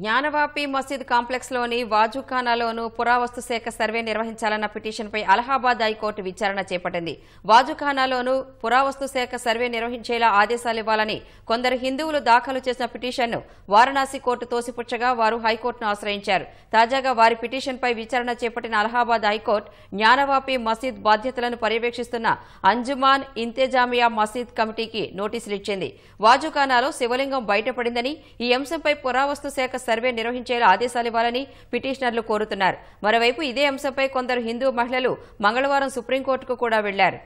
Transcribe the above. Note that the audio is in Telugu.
జ్ఞానవాపి మసీద్ కాంప్లెక్స్లోని వాజుఖానాలోను పురావస్తు శాఖ సర్వే నిర్వహించాలన్న పిటిషన్పై అలహాబాద్ హైకోర్టు విచారణ చేపట్టింది వాజుఖానాలోను పురావస్తు శాఖ సర్వే నిర్వహించేలా ఆదేశాలు ఇవ్వాలని కొందరు హిందువులు దాఖలు చేసిన పిటిషన్ను వారణాసి కోర్టు తోసిపుచ్చగా వారు హైకోర్టును ఆశ్రయించారు తాజాగా వారి పిటిషన్పై విచారణ చేపట్టిన అలహాబాద్ హైకోర్టు జ్ఞానవాపి మసీద్ బాధ్యతలను పర్యవేక్షిస్తున్న అంజుమాన్ ఇంతేజామియా మసీద్ కమిటీకి నోటీసులు ఇచ్చింది వాజుఖానాలో శివలింగం బయటపడిందని ఈ అంశంపై పురావస్తు శాఖ సర్వే నిర్వహించేలా ఆదేశాలు ఇవ్వాలని పిటిషనర్లు కోరుతున్నారు మరోవైపు ఇదే అంశంపై కొందరు హిందూ మహిళలు మంగళవారం సుప్రీంకోర్టుకు కూడా వెళ్లారు